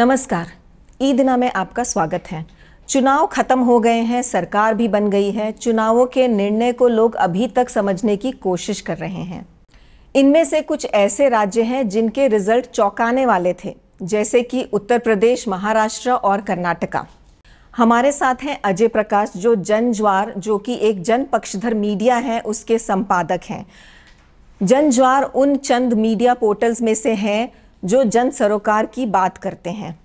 नमस्कार ईदना में आपका स्वागत है चुनाव खत्म हो गए हैं सरकार भी बन गई है चुनावों के निर्णय को लोग अभी तक समझने की कोशिश कर रहे हैं इनमें से कुछ ऐसे राज्य हैं जिनके रिजल्ट चौंकाने वाले थे जैसे कि उत्तर प्रदेश महाराष्ट्र और कर्नाटका हमारे साथ हैं अजय प्रकाश जो जन ज्वार जो कि एक जन पक्षधर मीडिया है उसके संपादक हैं जन ज्वार उन चंद मीडिया पोर्टल्स में से हैं जो जन सरोकार की बात करते हैं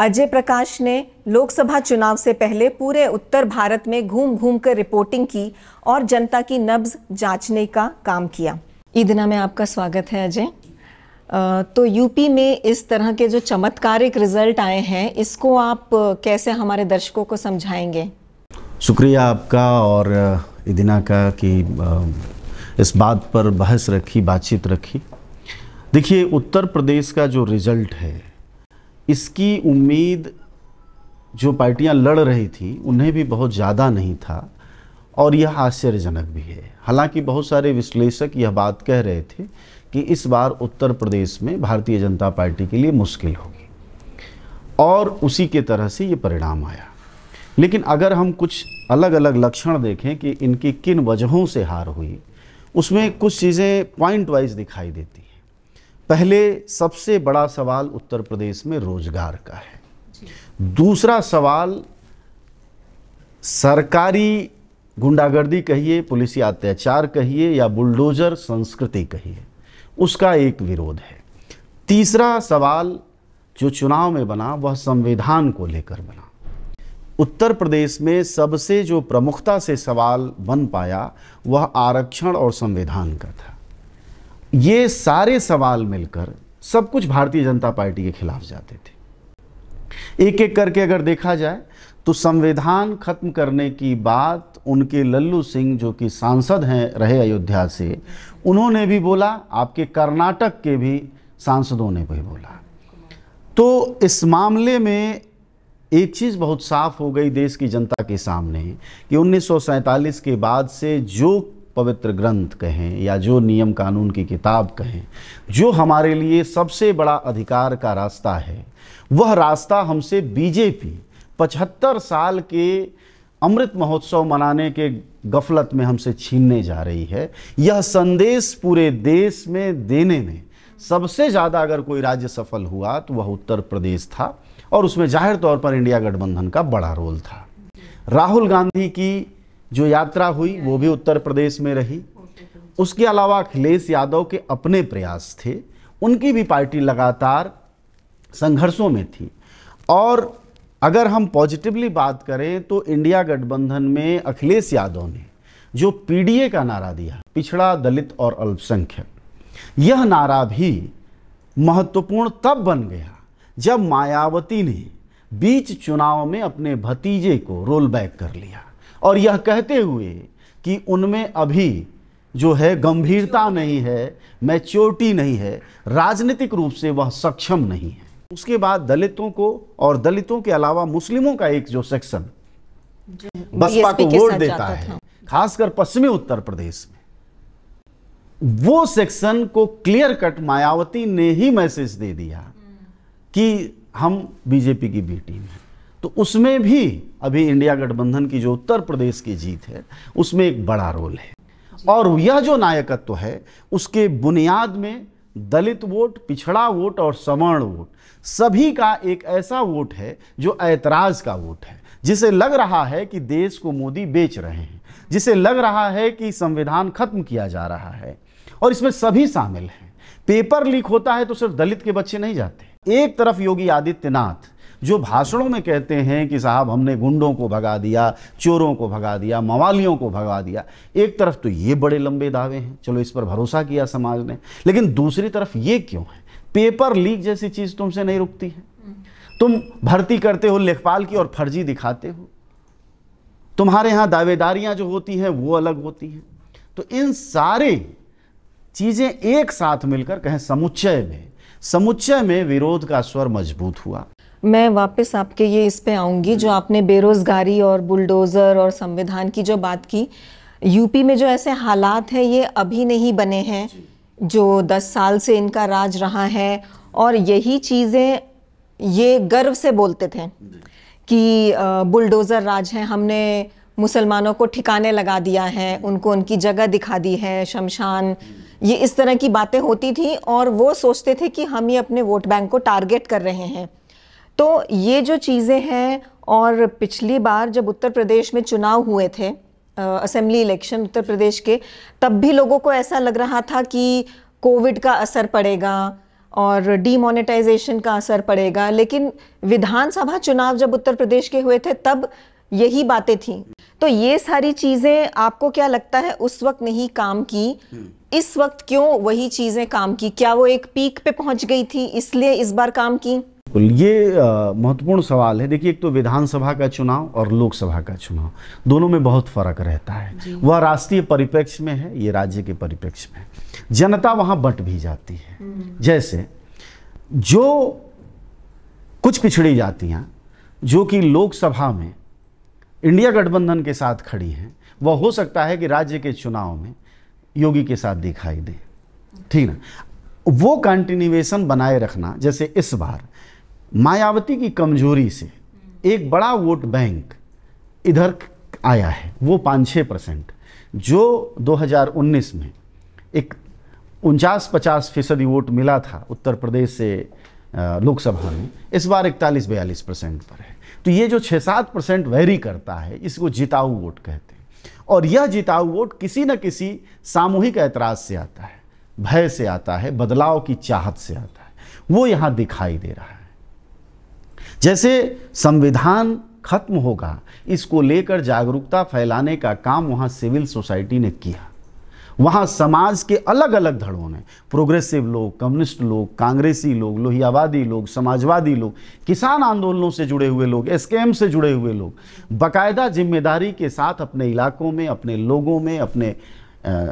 अजय प्रकाश ने लोकसभा चुनाव से पहले पूरे उत्तर भारत में घूम घूम कर रिपोर्टिंग की और जनता की नब्ज जांचने का काम किया ईदना में आपका स्वागत है अजय तो यूपी में इस तरह के जो चमत्कारिक रिजल्ट आए हैं इसको आप कैसे हमारे दर्शकों को समझाएंगे शुक्रिया आपका और इदिना का कि इस बात पर बहस रखी बातचीत रखी देखिए उत्तर प्रदेश का जो रिजल्ट है इसकी उम्मीद जो पार्टियां लड़ रही थी उन्हें भी बहुत ज़्यादा नहीं था और यह आश्चर्यजनक भी है हालांकि बहुत सारे विश्लेषक यह बात कह रहे थे कि इस बार उत्तर प्रदेश में भारतीय जनता पार्टी के लिए मुश्किल होगी और उसी के तरह से ये परिणाम आया लेकिन अगर हम कुछ अलग अलग लक्षण देखें कि इनकी किन वजहों से हार हुई उसमें कुछ चीज़ें पॉइंट वाइज दिखाई देती पहले सबसे बड़ा सवाल उत्तर प्रदेश में रोजगार का है दूसरा सवाल सरकारी गुंडागर्दी कहिए पुलिसी अत्याचार कहिए या बुलडोजर संस्कृति कहिए उसका एक विरोध है तीसरा सवाल जो चुनाव में बना वह संविधान को लेकर बना उत्तर प्रदेश में सबसे जो प्रमुखता से सवाल बन पाया वह आरक्षण और संविधान का था ये सारे सवाल मिलकर सब कुछ भारतीय जनता पार्टी के खिलाफ जाते थे एक एक करके अगर देखा जाए तो संविधान खत्म करने की बात उनके लल्लू सिंह जो कि सांसद हैं रहे अयोध्या से उन्होंने भी बोला आपके कर्नाटक के भी सांसदों ने भी बोला तो इस मामले में एक चीज़ बहुत साफ हो गई देश की जनता के सामने कि उन्नीस के बाद से जो पवित्र ग्रंथ कहें या जो नियम कानून की किताब कहें जो हमारे लिए सबसे बड़ा अधिकार का रास्ता है वह रास्ता हमसे बीजेपी पचहत्तर साल के अमृत महोत्सव मनाने के गफलत में हमसे छीनने जा रही है यह संदेश पूरे देश में देने में सबसे ज़्यादा अगर कोई राज्य सफल हुआ तो वह उत्तर प्रदेश था और उसमें जाहिर तौर पर इंडिया गठबंधन का बड़ा रोल था राहुल गांधी की जो यात्रा हुई वो भी उत्तर प्रदेश में रही उसके अलावा अखिलेश यादव के अपने प्रयास थे उनकी भी पार्टी लगातार संघर्षों में थी और अगर हम पॉजिटिवली बात करें तो इंडिया गठबंधन में अखिलेश यादव ने जो पीडीए का नारा दिया पिछड़ा दलित और अल्पसंख्यक यह नारा भी महत्वपूर्ण तब बन गया जब मायावती ने बीच चुनाव में अपने भतीजे को रोल बैक कर लिया और यह कहते हुए कि उनमें अभी जो है गंभीरता नहीं है मैच्योरिटी नहीं है राजनीतिक रूप से वह सक्षम नहीं है उसके बाद दलितों को और दलितों के अलावा मुस्लिमों का एक जो सेक्शन बसपा को वोट देता है खासकर पश्चिमी उत्तर प्रदेश में वो सेक्शन को क्लियर कट मायावती ने ही मैसेज दे दिया कि हम बीजेपी की बेटी में तो उसमें भी अभी इंडिया गठबंधन की जो उत्तर प्रदेश की जीत है उसमें एक बड़ा रोल है और यह जो नायकत्व तो है उसके बुनियाद में दलित वोट पिछड़ा वोट और सवर्ण वोट सभी का एक ऐसा वोट है जो ऐतराज़ का वोट है जिसे लग रहा है कि देश को मोदी बेच रहे हैं जिसे लग रहा है कि संविधान खत्म किया जा रहा है और इसमें सभी शामिल हैं पेपर लीक होता है तो सिर्फ दलित के बच्चे नहीं जाते एक तरफ योगी आदित्यनाथ जो भाषणों में कहते हैं कि साहब हमने गुंडों को भगा दिया चोरों को भगा दिया मवालियों को भगा दिया एक तरफ तो ये बड़े लंबे दावे हैं चलो इस पर भरोसा किया समाज ने लेकिन दूसरी तरफ ये क्यों है पेपर लीक जैसी चीज़ तुमसे नहीं रुकती है तुम भर्ती करते हो लेखपाल की और फर्जी दिखाते हो तुम्हारे यहाँ दावेदारियां जो होती हैं वो अलग होती हैं तो इन सारे चीज़ें एक साथ मिलकर कहें समुच्चय में समुच्चय में विरोध का स्वर मजबूत हुआ मैं वापस आपके ये इस पे आऊँगी जो आपने बेरोज़गारी और बुलडोज़र और संविधान की जो बात की यूपी में जो ऐसे हालात हैं ये अभी नहीं बने हैं जो दस साल से इनका राज रहा है और यही चीज़ें ये गर्व से बोलते थे कि बुलडोज़र राज है हमने मुसलमानों को ठिकाने लगा दिया है उनको उनकी जगह दिखा दी है शमशान ये इस तरह की बातें होती थी और वो सोचते थे कि हम ये अपने वोट बैंक को टारगेट कर रहे हैं तो ये जो चीज़ें हैं और पिछली बार जब उत्तर प्रदेश में चुनाव हुए थे असेंबली इलेक्शन उत्तर प्रदेश के तब भी लोगों को ऐसा लग रहा था कि कोविड का असर पड़ेगा और डीमोनेटाइजेशन का असर पड़ेगा लेकिन विधानसभा चुनाव जब उत्तर प्रदेश के हुए थे तब यही बातें थी तो ये सारी चीज़ें आपको क्या लगता है उस वक्त नहीं काम की हम्म। इस वक्त क्यों वही चीज़ें काम की क्या वो एक पीक पे पहुंच गई थी इसलिए इस बार काम की ये महत्वपूर्ण सवाल है देखिए एक तो विधानसभा का चुनाव और लोकसभा का चुनाव दोनों में बहुत फर्क रहता है वह राष्ट्रीय परिप्रेक्ष्य में है ये राज्य के परिप्रेक्ष्य में जनता वहां बट भी जाती है हम्म। जैसे जो कुछ पिछड़ी जातियां जो कि लोकसभा में इंडिया गठबंधन के साथ खड़ी हैं वह हो सकता है कि राज्य के चुनाव में योगी के साथ दिखाई दे ठीक ना वो कंटिन्यूएशन बनाए रखना जैसे इस बार मायावती की कमजोरी से एक बड़ा वोट बैंक इधर आया है वो पाँच छः परसेंट जो 2019 में एक उनचास पचास फीसदी वोट मिला था उत्तर प्रदेश से लोकसभा में इस बार इकतालीस बयालीस परसेंट पर है तो ये जो छः सात परसेंट वेरी करता है इसको जिताऊ वोट कहते हैं और यह जिताऊ वोट किसी न किसी सामूहिक ऐतराज से आता है भय से आता है बदलाव की चाहत से आता है वो यहाँ दिखाई दे रहा है जैसे संविधान खत्म होगा इसको लेकर जागरूकता फैलाने का काम वहाँ सिविल सोसाइटी ने किया वहाँ समाज के अलग अलग धड़ों ने प्रोग्रेसिव लोग कम्युनिस्ट लोग कांग्रेसी लोग लोहियावादी लोग समाजवादी लोग किसान आंदोलनों से जुड़े हुए लोग एस से जुड़े हुए लोग बाकायदा जिम्मेदारी के साथ अपने इलाकों में अपने लोगों में अपने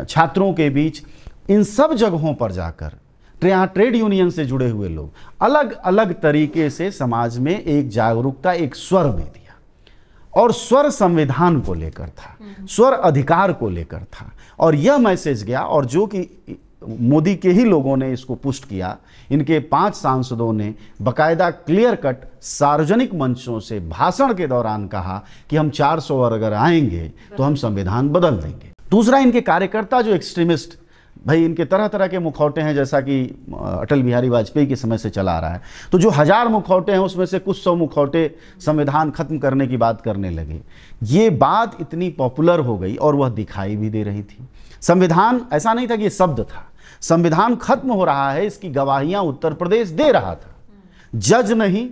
छात्रों के बीच इन सब जगहों पर जाकर यहाँ ट्रेड यूनियन से जुड़े हुए लोग अलग अलग तरीके से समाज में एक जागरूकता एक स्वर में थी और स्वर संविधान को लेकर था स्वर अधिकार को लेकर था और यह मैसेज गया और जो कि मोदी के ही लोगों ने इसको पुष्ट किया इनके पांच सांसदों ने बकायदा क्लियर कट सार्वजनिक मंचों से भाषण के दौरान कहा कि हम 400 और अगर आएंगे तो हम संविधान बदल देंगे दूसरा इनके कार्यकर्ता जो एक्सट्रीमिस्ट भाई इनके तरह तरह के मुखौटे हैं जैसा कि अटल बिहारी वाजपेयी के समय से चला आ रहा है तो जो हज़ार मुखौटे हैं उसमें से कुछ सौ मुखौटे संविधान खत्म करने की बात करने लगे ये बात इतनी पॉपुलर हो गई और वह दिखाई भी दे रही थी संविधान ऐसा नहीं था कि शब्द था संविधान खत्म हो रहा है इसकी गवाहियां उत्तर प्रदेश दे रहा था जज नहीं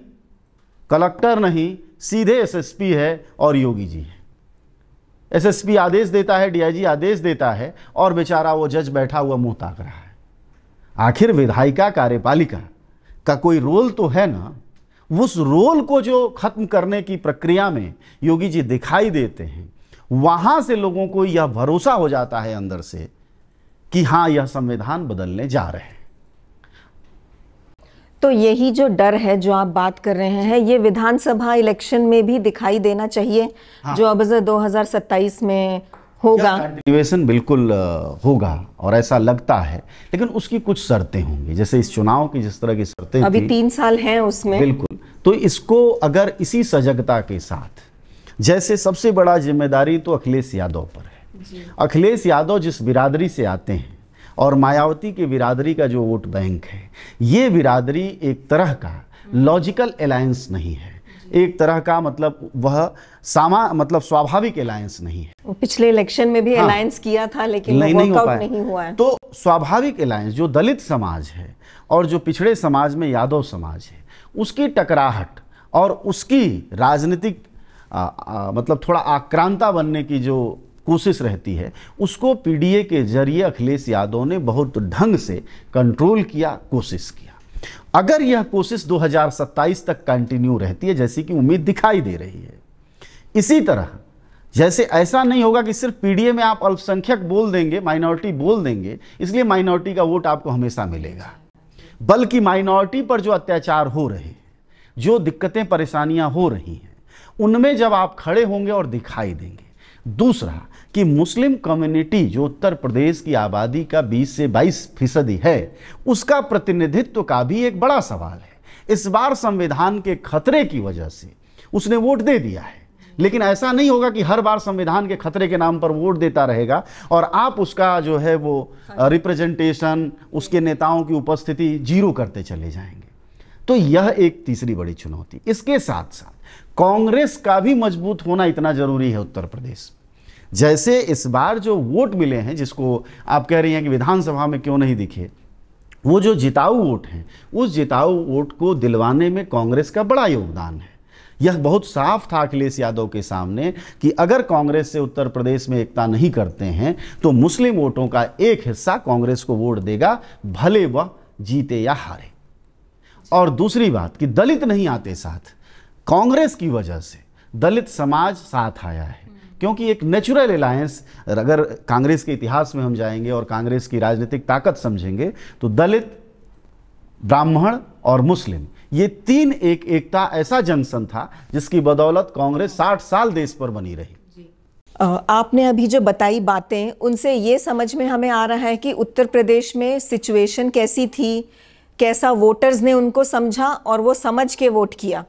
कलेक्टर नहीं सीधे एसएसपी है और योगी जी है एसएसपी आदेश देता है डीआईजी आदेश देता है और बेचारा वो जज बैठा हुआ मुंह ताक रहा है आखिर विधायिका कार्यपालिका का कोई रोल तो है ना उस रोल को जो खत्म करने की प्रक्रिया में योगी जी दिखाई देते हैं वहां से लोगों को यह भरोसा हो जाता है अंदर से कि हां यह संविधान बदलने जा रहे हैं तो यही जो डर है जो आप बात कर रहे हैं ये विधानसभा इलेक्शन में भी दिखाई देना चाहिए हाँ। जो अब दो सत्ताईस में होगा कंटिन्यूएशन बिल्कुल होगा और ऐसा लगता है लेकिन उसकी कुछ शर्तें होंगी जैसे इस चुनाव की जिस तरह की शर्तें अभी तीन साल हैं उसमें बिल्कुल तो इसको अगर इसी सजगता के साथ जैसे सबसे बड़ा जिम्मेदारी तो अखिलेश यादव पर है अखिलेश यादव जिस बिरादरी से आते हैं और मायावती की बिरादरी का जो वोट बैंक है ये बिरादरी एक तरह का लॉजिकल अलायंस नहीं है एक तरह का मतलब वह सामा मतलब स्वाभाविक अलायंस नहीं है पिछले इलेक्शन में भी हाँ। अलायंस हाँ, किया था लेकिन नहीं, नहीं, हो नहीं हुआ है तो स्वाभाविक अलायंस जो दलित समाज है और जो पिछड़े समाज में यादव समाज है उसकी टकराहट और उसकी राजनीतिक मतलब थोड़ा आक्रांता बनने की जो कोशिश रहती है उसको पीडीए के जरिए अखिलेश यादव ने बहुत ढंग से कंट्रोल किया कोशिश किया अगर यह कोशिश 2027 तक कंटिन्यू रहती है जैसी कि उम्मीद दिखाई दे रही है इसी तरह जैसे ऐसा नहीं होगा कि सिर्फ पीडीए में आप अल्पसंख्यक बोल देंगे माइनॉरिटी बोल देंगे इसलिए माइनॉरिटी का वोट आपको हमेशा मिलेगा बल्कि माइनॉरिटी पर जो अत्याचार हो रहे हैं जो दिक्कतें परेशानियां हो रही हैं उनमें जब आप खड़े होंगे और दिखाई देंगे दूसरा कि मुस्लिम कम्युनिटी जो उत्तर प्रदेश की आबादी का 20 से 22 फीसदी है उसका प्रतिनिधित्व का भी एक बड़ा सवाल है इस बार संविधान के खतरे की वजह से उसने वोट दे दिया है लेकिन ऐसा नहीं होगा कि हर बार संविधान के खतरे के नाम पर वोट देता रहेगा और आप उसका जो है वो रिप्रेजेंटेशन उसके नेताओं की उपस्थिति जीरो करते चले जाएंगे तो यह एक तीसरी बड़ी चुनौती इसके साथ साथ कांग्रेस का भी मजबूत होना इतना जरूरी है उत्तर प्रदेश में जैसे इस बार जो वोट मिले हैं जिसको आप कह रही हैं कि विधानसभा में क्यों नहीं दिखे वो जो जिताऊ वोट हैं उस जिताऊ वोट को दिलवाने में कांग्रेस का बड़ा योगदान है यह बहुत साफ था अखिलेश यादव के सामने कि अगर कांग्रेस से उत्तर प्रदेश में एकता नहीं करते हैं तो मुस्लिम वोटों का एक हिस्सा कांग्रेस को वोट देगा भले वह जीते या हारे और दूसरी बात कि दलित नहीं आते साथ कांग्रेस की वजह से दलित समाज साथ आया है क्योंकि एक नेचुरल अलायंस अगर कांग्रेस के इतिहास में हम जाएंगे और कांग्रेस की राजनीतिक ताकत समझेंगे तो दलित ब्राह्मण और मुस्लिम ये तीन एक एकता ऐसा जंक्शन था जिसकी बदौलत कांग्रेस 60 साल देश पर बनी रही आपने अभी जो बताई बातें उनसे ये समझ में हमें आ रहा है कि उत्तर प्रदेश में सिचुएशन कैसी थी कैसा वोटर्स ने उनको समझा और वो समझ के वोट किया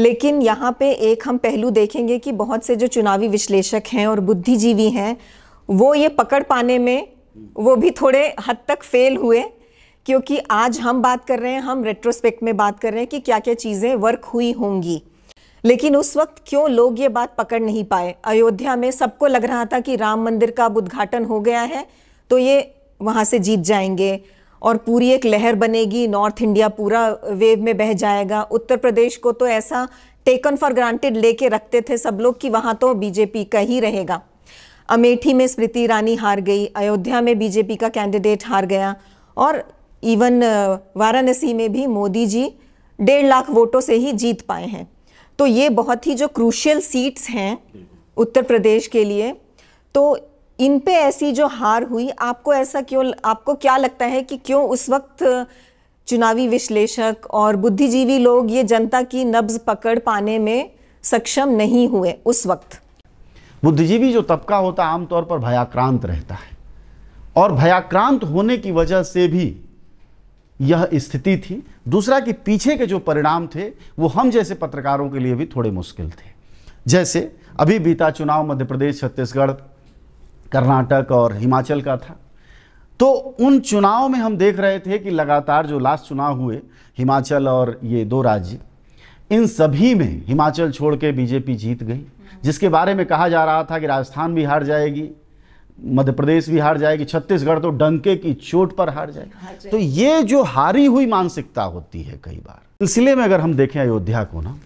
लेकिन यहाँ पे एक हम पहलू देखेंगे कि बहुत से जो चुनावी विश्लेषक हैं और बुद्धिजीवी हैं वो ये पकड़ पाने में वो भी थोड़े हद तक फेल हुए क्योंकि आज हम बात कर रहे हैं हम रेट्रोस्पेक्ट में बात कर रहे हैं कि क्या क्या चीज़ें वर्क हुई होंगी लेकिन उस वक्त क्यों लोग ये बात पकड़ नहीं पाए अयोध्या में सबको लग रहा था कि राम मंदिर का अब उद्घाटन हो गया है तो ये वहाँ से जीत जाएंगे और पूरी एक लहर बनेगी नॉर्थ इंडिया पूरा वेव में बह जाएगा उत्तर प्रदेश को तो ऐसा टेकन फॉर ग्रांटेड लेके रखते थे सब लोग कि वहाँ तो बीजेपी का ही रहेगा अमेठी में स्मृति ईरानी हार गई अयोध्या में बीजेपी का कैंडिडेट हार गया और इवन वाराणसी में भी मोदी जी डेढ़ लाख वोटों से ही जीत पाए हैं तो ये बहुत ही जो क्रूशियल सीट्स हैं उत्तर प्रदेश के लिए तो इन पे ऐसी जो हार हुई आपको ऐसा क्यों आपको क्या लगता है कि क्यों उस वक्त चुनावी विश्लेषक और बुद्धिजीवी लोग ये जनता की नब्ज पकड़ पाने में सक्षम नहीं हुए उस वक्त बुद्धिजीवी जो तबका होता आमतौर पर भयाक्रांत रहता है और भयाक्रांत होने की वजह से भी यह स्थिति थी दूसरा कि पीछे के जो परिणाम थे वो हम जैसे पत्रकारों के लिए भी थोड़े मुश्किल थे जैसे अभी बीता चुनाव मध्य प्रदेश छत्तीसगढ़ कर्नाटक और हिमाचल का था तो उन चुनाव में हम देख रहे थे कि लगातार जो लास्ट चुनाव हुए हिमाचल और ये दो राज्य इन सभी में हिमाचल छोड़ के बीजेपी जीत गई जिसके बारे में कहा जा रहा था कि राजस्थान भी हार जाएगी मध्य प्रदेश भी हार जाएगी छत्तीसगढ़ तो डंके की चोट पर हार जाएगी तो ये जो हारी हुई मानसिकता होती है कई बार सिलसिले में अगर हम देखें अयोध्या को ना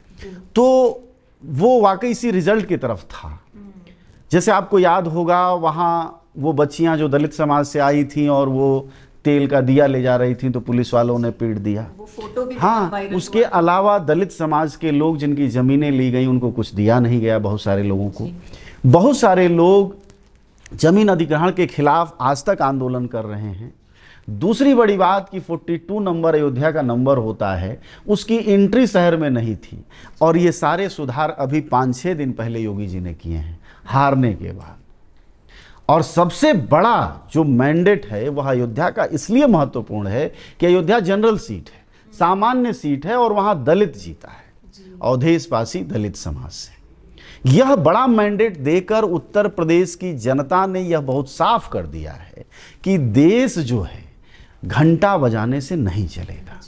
तो वो वाकई इसी रिजल्ट की तरफ था जैसे आपको याद होगा वहाँ वो बच्चियाँ जो दलित समाज से आई थी और वो तेल का दिया ले जा रही थी तो पुलिस वालों ने पीट दिया वो फोटो भी हाँ उसके अलावा दलित समाज के लोग जिनकी ज़मीनें ली गई उनको कुछ दिया नहीं गया बहुत सारे लोगों को बहुत सारे लोग जमीन अधिग्रहण के खिलाफ आज तक आंदोलन कर रहे हैं दूसरी बड़ी बात कि 42 नंबर अयोध्या का नंबर होता है उसकी एंट्री शहर में नहीं थी और ये सारे सुधार अभी पाँच छः दिन पहले योगी जी ने किए हैं हारने के बाद और सबसे बड़ा जो मैंडेट है वह अयोध्या का इसलिए महत्वपूर्ण है कि अयोध्या जनरल सीट है सामान्य सीट है और वहां दलित जीता है अवधेशवासी दलित समाज से यह बड़ा मैंडेट देकर उत्तर प्रदेश की जनता ने यह बहुत साफ कर दिया है कि देश जो है घंटा बजाने से नहीं चलेगा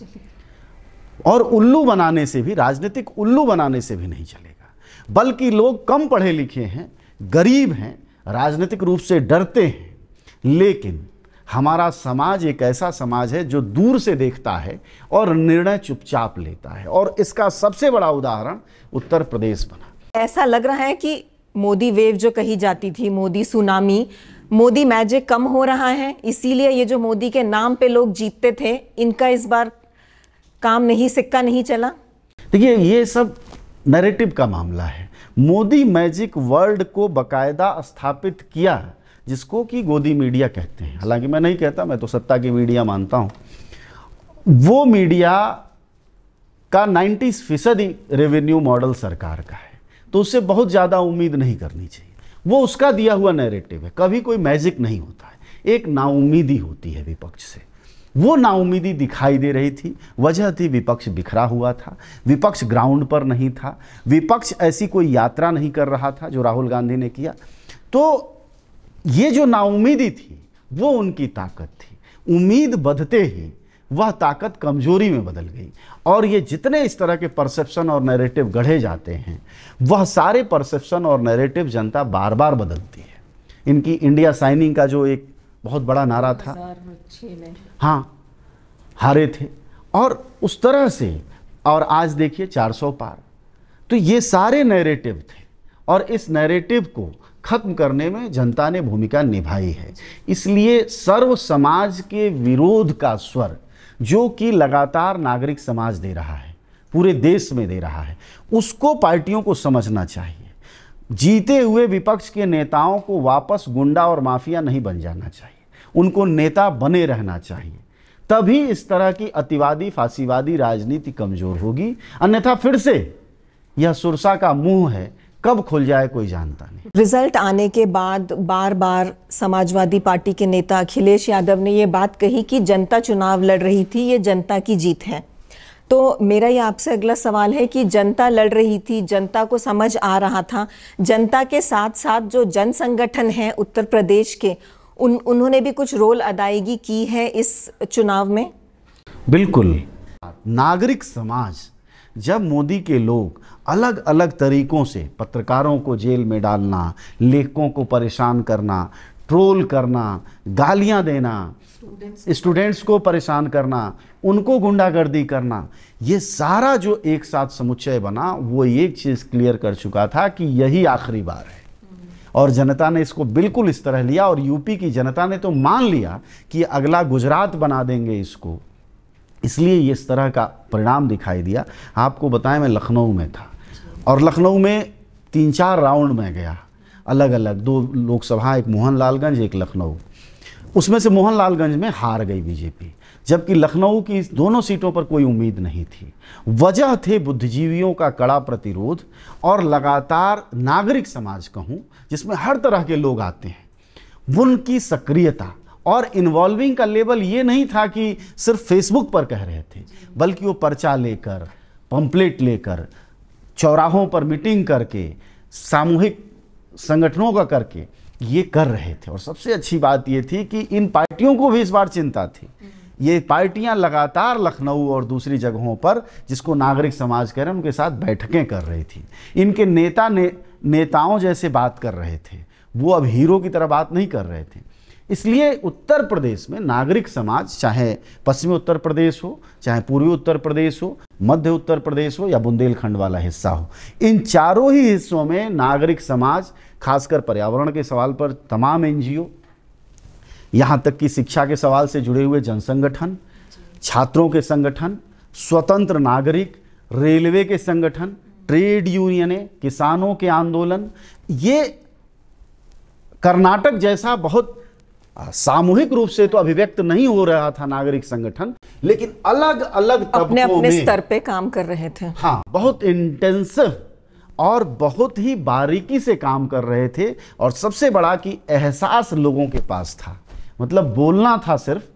और उल्लू बनाने से भी राजनीतिक उल्लू बनाने से भी नहीं चलेगा बल्कि लोग कम पढ़े लिखे हैं गरीब हैं राजनीतिक रूप से डरते हैं लेकिन हमारा समाज एक ऐसा समाज है जो दूर से देखता है और निर्णय चुपचाप लेता है और इसका सबसे बड़ा उदाहरण उत्तर प्रदेश बना ऐसा लग रहा है कि मोदी वेव जो कही जाती थी मोदी सुनामी मोदी मैजिक कम हो रहा है इसीलिए ये जो मोदी के नाम पे लोग जीतते थे इनका इस बार काम नहीं सिक्का नहीं चला देखिए ये सब नैरेटिव का मामला है मोदी मैजिक वर्ल्ड को बकायदा स्थापित किया जिसको कि गोदी मीडिया कहते हैं हालांकि मैं नहीं कहता मैं तो सत्ता की मीडिया मानता हूं वो मीडिया का 90 फीसदी रेवेन्यू मॉडल सरकार का है तो उससे बहुत ज़्यादा उम्मीद नहीं करनी चाहिए वो उसका दिया हुआ नैरेटिव है कभी कोई मैजिक नहीं होता है एक नाउमीदी होती है विपक्ष से वो नाउमीदी दिखाई दे रही थी वजह थी विपक्ष बिखरा हुआ था विपक्ष ग्राउंड पर नहीं था विपक्ष ऐसी कोई यात्रा नहीं कर रहा था जो राहुल गांधी ने किया तो ये जो नाउमीदी थी वो उनकी ताकत थी उम्मीद बदते ही वह ताकत कमजोरी में बदल गई और ये जितने इस तरह के परसेप्शन और नैरेटिव गढ़े जाते हैं वह सारे परसेप्शन और नैरेटिव जनता बार बार बदलती है इनकी इंडिया साइनिंग का जो एक बहुत बड़ा नारा था हाँ हारे थे और उस तरह से और आज देखिए 400 पार तो ये सारे नैरेटिव थे और इस नैरेटिव को खत्म करने में जनता ने भूमिका निभाई है इसलिए सर्व समाज के विरोध का स्वर जो कि लगातार नागरिक समाज दे रहा है पूरे देश में दे रहा है उसको पार्टियों को समझना चाहिए जीते हुए विपक्ष के नेताओं को वापस गुंडा और माफिया नहीं बन जाना चाहिए उनको नेता बने रहना चाहिए तभी इस तरह की अतिवादी फांसीवादी राजनीति कमजोर होगी अन्यथा फिर से यह सुरसा का मुंह है कब खुल जाए कोई जानता नहीं रिजल्ट आने के बाद बार बार समाजवादी पार्टी के नेता अखिलेश यादव ने यह बात कही कि जनता चुनाव लड़ रही थी ये जनता की जीत है तो मेरा ये आपसे अगला सवाल है कि जनता लड़ रही थी जनता को समझ आ रहा था जनता के साथ साथ जो जन संगठन है उत्तर प्रदेश के उन उन्होंने भी कुछ रोल अदायगी की है इस चुनाव में बिल्कुल नागरिक समाज जब मोदी के लोग अलग अलग तरीकों से पत्रकारों को जेल में डालना लेखकों को परेशान करना ट्रोल करना गालियां देना स्टूडेंट्स को परेशान करना उनको गुंडागर्दी करना ये सारा जो एक साथ समुच्चय बना वो एक चीज़ क्लियर कर चुका था कि यही आखिरी बार है और जनता ने इसको बिल्कुल इस तरह लिया और यूपी की जनता ने तो मान लिया कि अगला गुजरात बना देंगे इसको इसलिए इस तरह का परिणाम दिखाई दिया आपको बताएं मैं लखनऊ में था और लखनऊ में तीन चार राउंड में गया अलग अलग दो लोकसभा एक मोहन लालगंज एक लखनऊ उसमें से मोहन लालगंज में हार गई बीजेपी जबकि लखनऊ की दोनों सीटों पर कोई उम्मीद नहीं थी वजह थे बुद्धिजीवियों का कड़ा प्रतिरोध और लगातार नागरिक समाज कहूँ जिसमें हर तरह के लोग आते हैं उनकी सक्रियता और इन्वॉल्विंग का लेवल ये नहीं था कि सिर्फ फेसबुक पर कह रहे थे बल्कि वो पर्चा लेकर पम्पलेट लेकर चौराहों पर मीटिंग करके सामूहिक संगठनों का करके ये कर रहे थे और सबसे अच्छी बात ये थी कि इन पार्टियों को भी इस बार चिंता थी ये पार्टियां लगातार लखनऊ और दूसरी जगहों पर जिसको नागरिक समाज कह रहे हैं उनके साथ बैठकें कर रही थी इनके नेता ने नेताओं जैसे बात कर रहे थे वो अब हीरो की तरह बात नहीं कर रहे थे इसलिए उत्तर प्रदेश में नागरिक समाज चाहे पश्चिमी उत्तर प्रदेश हो चाहे पूर्वी उत्तर प्रदेश हो मध्य उत्तर प्रदेश हो या बुंदेलखंड वाला हिस्सा हो इन चारों ही हिस्सों में नागरिक समाज खासकर पर्यावरण के सवाल पर तमाम एनजीओ यहाँ तक कि शिक्षा के सवाल से जुड़े हुए जनसंगठन छात्रों के संगठन स्वतंत्र नागरिक रेलवे के संगठन ट्रेड यूनियने किसानों के आंदोलन ये कर्नाटक जैसा बहुत सामूहिक रूप से तो अभिव्यक्त नहीं हो रहा था नागरिक संगठन लेकिन अलग अलग अपने अपने स्तर पे काम कर रहे थे हाँ बहुत इंटेंसिव और बहुत ही बारीकी से काम कर रहे थे और सबसे बड़ा कि एहसास लोगों के पास था मतलब बोलना था सिर्फ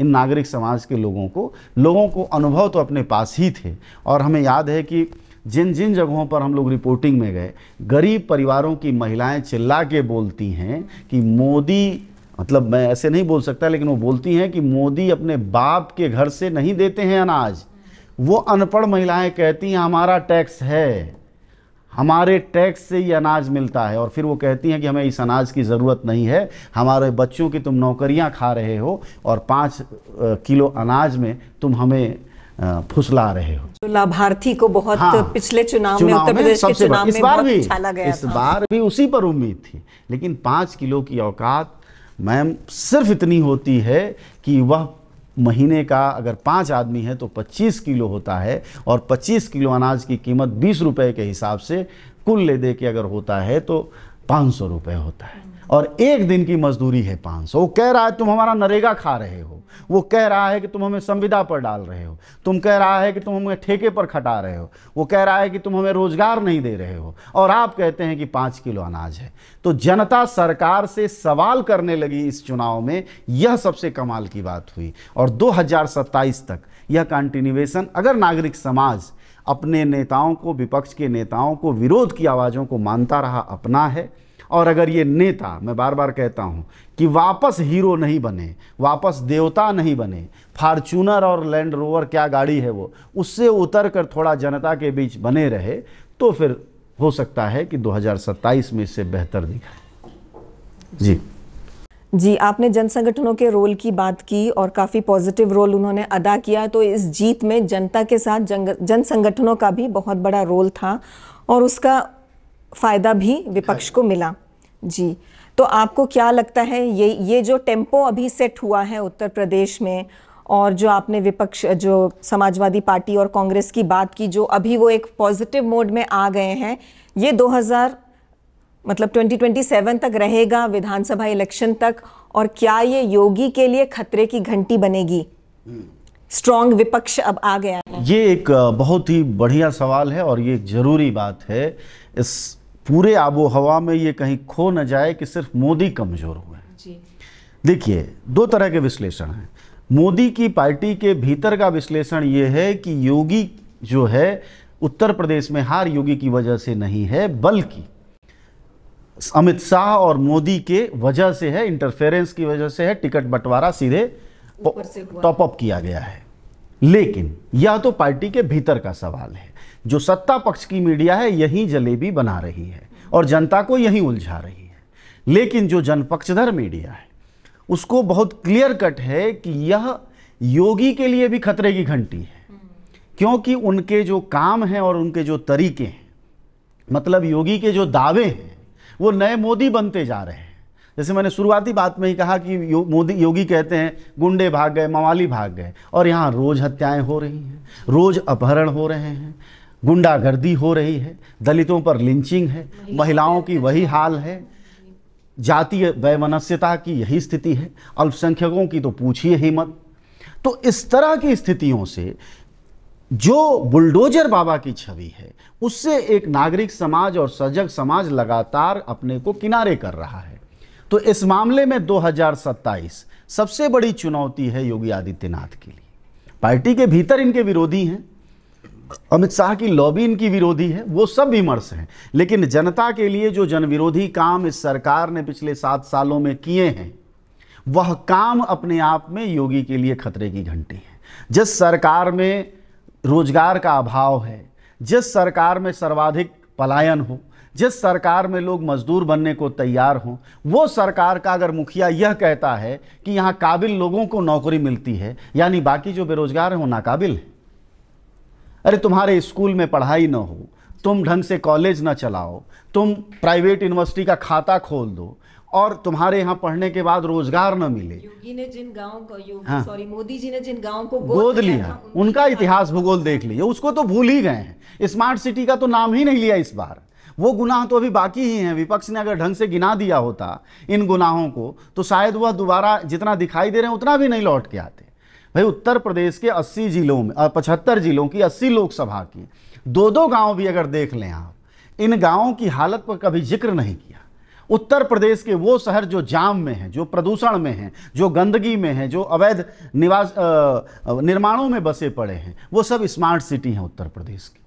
इन नागरिक समाज के लोगों को लोगों को अनुभव तो अपने पास ही थे और हमें याद है कि जिन जिन जगहों पर हम लोग रिपोर्टिंग में गए गरीब परिवारों की महिलाएं चिल्ला के बोलती हैं कि मोदी मतलब मैं ऐसे नहीं बोल सकता लेकिन वो बोलती हैं कि मोदी अपने बाप के घर से नहीं देते हैं अनाज वो अनपढ़ महिलाएं कहती हैं हमारा टैक्स है हमारे टैक्स से ये अनाज मिलता है और फिर वो कहती हैं कि हमें इस अनाज की ज़रूरत नहीं है हमारे बच्चों की तुम नौकरियां खा रहे हो और पाँच किलो अनाज में तुम हमें फुसला रहे हो तो लाभार्थी को बहुत हाँ, पिछले चुनाव, चुनाव में उत्तर प्रदेश के चुनाव इस बार भी गया अच्छा इस बार भी उसी पर उम्मीद थी लेकिन पाँच किलो की औकात मैम सिर्फ इतनी होती है कि वह महीने का अगर पाँच आदमी है तो 25 किलो होता है और 25 किलो अनाज की कीमत बीस रुपये के हिसाब से कुल ले दे के अगर होता है तो पाँच सौ रुपये होता है और एक दिन की मजदूरी है पाँच सौ वो कह रहा है तुम हमारा नरेगा खा रहे हो वो कह रहा है कि तुम हमें संविदा पर डाल रहे हो तुम कह रहा है कि तुम हमें ठेके पर खटा रहे हो वो कह रहा है कि तुम हमें रोजगार नहीं दे रहे हो और आप कहते हैं कि पाँच किलो अनाज है तो जनता सरकार से सवाल करने लगी इस चुनाव में यह सबसे कमाल की बात हुई और दो तक यह कंटिन्यूएसन अगर नागरिक समाज अपने नेताओं को विपक्ष के नेताओं को विरोध की आवाज़ों को मानता रहा अपना है और अगर ये नेता मैं बार बार कहता हूँ कि वापस हीरो नहीं बने वापस देवता नहीं बने फार्चूनर और लैंड रोवर क्या गाड़ी है वो उससे उतर कर थोड़ा जनता के बीच बने रहे तो फिर हो सकता है कि 2027 में इससे बेहतर दिखाए जी जी आपने जन संगठनों के रोल की बात की और काफ़ी पॉजिटिव रोल उन्होंने अदा किया तो इस जीत में जनता के साथ जन संगठनों का भी बहुत बड़ा रोल था और उसका फ़ायदा भी विपक्ष को मिला जी तो आपको क्या लगता है ये ये जो टेम्पो अभी सेट हुआ है उत्तर प्रदेश में और जो आपने विपक्ष जो समाजवादी पार्टी और कांग्रेस की बात की जो अभी वो एक पॉजिटिव मोड में आ गए हैं ये 2000 मतलब 2027 तक रहेगा विधानसभा इलेक्शन तक और क्या ये योगी के लिए खतरे की घंटी बनेगी हम्म। स्ट्रांग विपक्ष अब आ गया ये एक बहुत ही बढ़िया सवाल है और ये एक ज़रूरी बात है इस पूरे आबो हवा में ये कहीं खो न जाए कि सिर्फ मोदी कमज़ोर हुए देखिए दो तरह के विश्लेषण हैं मोदी की पार्टी के भीतर का विश्लेषण ये है कि योगी जो है उत्तर प्रदेश में हार योगी की वजह से नहीं है बल्कि अमित शाह और मोदी के वजह से है इंटरफेरेंस की वजह से है टिकट बंटवारा सीधे टॉपअप किया गया है लेकिन यह तो पार्टी के भीतर का सवाल है जो सत्ता पक्ष की मीडिया है यही जलेबी बना रही है और जनता को यही उलझा रही है लेकिन जो जनपक्षधर मीडिया है उसको बहुत क्लियर कट है कि यह योगी के लिए भी खतरे की घंटी है क्योंकि उनके जो काम हैं और उनके जो तरीके हैं मतलब योगी के जो दावे हैं वो नए मोदी बनते जा रहे हैं जैसे मैंने शुरुआती बात में ही कहा कि यो, मोदी योगी कहते हैं गुंडे भाग गए मवाली भाग गए और यहाँ रोज़ हत्याएं हो रही हैं रोज़ अपहरण हो रहे हैं गुंडागर्दी हो रही है दलितों पर लिंचिंग है महिलाओं की वही हाल है जातीय वैमनस्यता की यही स्थिति है अल्पसंख्यकों की तो पूछिए ही मत तो इस तरह की स्थितियों से जो बुलडोजर बाबा की छवि है उससे एक नागरिक समाज और सजग समाज लगातार अपने को किनारे कर रहा है तो इस मामले में 2027 सबसे बड़ी चुनौती है योगी आदित्यनाथ के लिए पार्टी के भीतर इनके विरोधी हैं अमित शाह की लॉबी इनकी विरोधी है वो सब विमर्श हैं लेकिन जनता के लिए जो जनविरोधी काम इस सरकार ने पिछले सात सालों में किए हैं वह काम अपने आप में योगी के लिए खतरे की घंटी है जिस सरकार में रोजगार का अभाव है जिस सरकार में सर्वाधिक पलायन हो जिस सरकार में लोग मजदूर बनने को तैयार हों वो सरकार का अगर मुखिया यह कहता है कि यहाँ काबिल लोगों को नौकरी मिलती है यानी बाकी जो बेरोजगार हैं वो नाकाबिल है अरे तुम्हारे स्कूल में पढ़ाई ना हो तुम ढंग से कॉलेज ना चलाओ तुम प्राइवेट यूनिवर्सिटी का खाता खोल दो और तुम्हारे यहाँ पढ़ने के बाद रोजगार न मिले योगी ने जिन गांव को हाँ। सॉरी मोदी जी ने जिन गांव को गोद लिया उनका इतिहास भूगोल देख लिया उसको तो भूल ही गए हैं स्मार्ट सिटी का तो नाम ही नहीं लिया इस बार वो गुनाह तो अभी बाकी ही हैं विपक्ष ने अगर ढंग से गिना दिया होता इन गुनाहों को तो शायद वह दोबारा जितना दिखाई दे रहे हैं उतना भी नहीं लौट के आते भाई उत्तर प्रदेश के 80 जिलों में पचहत्तर जिलों की अस्सी लोकसभा की दो दो गाँव भी अगर देख लें आप इन गाँवों की हालत पर कभी जिक्र नहीं किया उत्तर प्रदेश के वो शहर जो जाम में हैं जो प्रदूषण में हैं जो गंदगी में हैं जो अवैध निवास निर्माणों में बसे पड़े हैं वो सब स्मार्ट सिटी हैं उत्तर प्रदेश की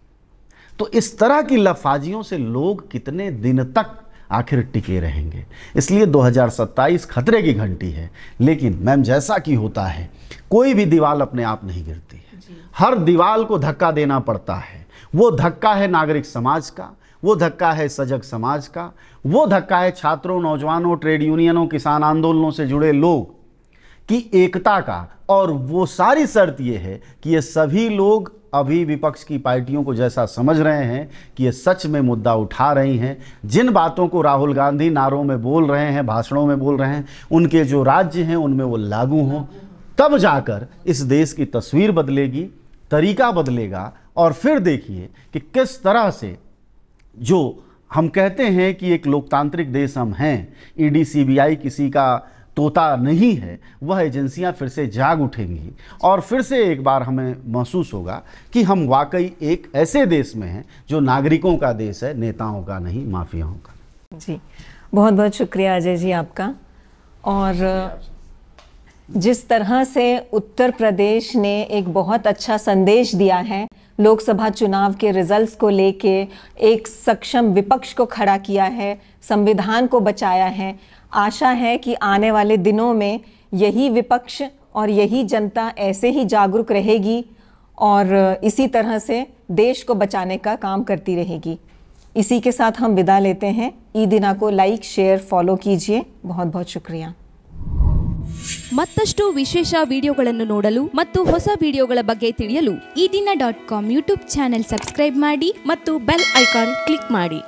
तो इस तरह की लफाजियों से लोग कितने दिन तक आखिर टिके रहेंगे इसलिए 2027 खतरे की घंटी है लेकिन मैम जैसा कि होता है कोई भी दीवार अपने आप नहीं गिरती है हर दीवार को धक्का देना पड़ता है वो धक्का है नागरिक समाज का वो धक्का है सजग समाज का वो धक्का है छात्रों नौजवानों ट्रेड यूनियनों किसान आंदोलनों से जुड़े लोग की एकता का और वो सारी शर्त ये है कि ये सभी लोग अभी विपक्ष की पार्टियों को जैसा समझ रहे हैं कि ये सच में मुद्दा उठा रही हैं जिन बातों को राहुल गांधी नारों में बोल रहे हैं भाषणों में बोल रहे हैं उनके जो राज्य हैं उनमें वो लागू हों तब जाकर इस देश की तस्वीर बदलेगी तरीका बदलेगा और फिर देखिए कि किस तरह से जो हम कहते हैं कि एक लोकतांत्रिक देश हम हैं ई e सीबीआई किसी का तोता नहीं है वह एजेंसियां फिर से जाग उठेंगी और फिर से एक बार हमें महसूस होगा कि हम वाकई एक ऐसे देश में हैं जो नागरिकों का देश है नेताओं का नहीं माफियाओं का जी बहुत बहुत शुक्रिया अजय जी आपका और जिस तरह से उत्तर प्रदेश ने एक बहुत अच्छा संदेश दिया है लोकसभा चुनाव के रिजल्ट्स को लेके एक सक्षम विपक्ष को खड़ा किया है संविधान को बचाया है आशा है कि आने वाले दिनों में यही विपक्ष और यही जनता ऐसे ही जागरूक रहेगी और इसी तरह से देश को बचाने का काम करती रहेगी इसी के साथ हम विदा लेते हैं ई दिना को लाइक शेयर फॉलो कीजिए बहुत बहुत शुक्रिया ಮತ್ತಷ್ಟು ವಿಶೇಷ ವಿಡಿಯೋಗಳನ್ನು ನೋಡಲು ಮತ್ತು ಹೊಸ ವಿಡಿಯೋಗಳ ಬಗ್ಗೆ ತಿಳಿಯಲು Ee Dina dot com YouTube channel subscribe ಮಾಡಿ ಮತ್ತು ಬೆಲ್ ಐಕಾನ್ ಕ್ಲಿಕ್ ಮಾಡಿ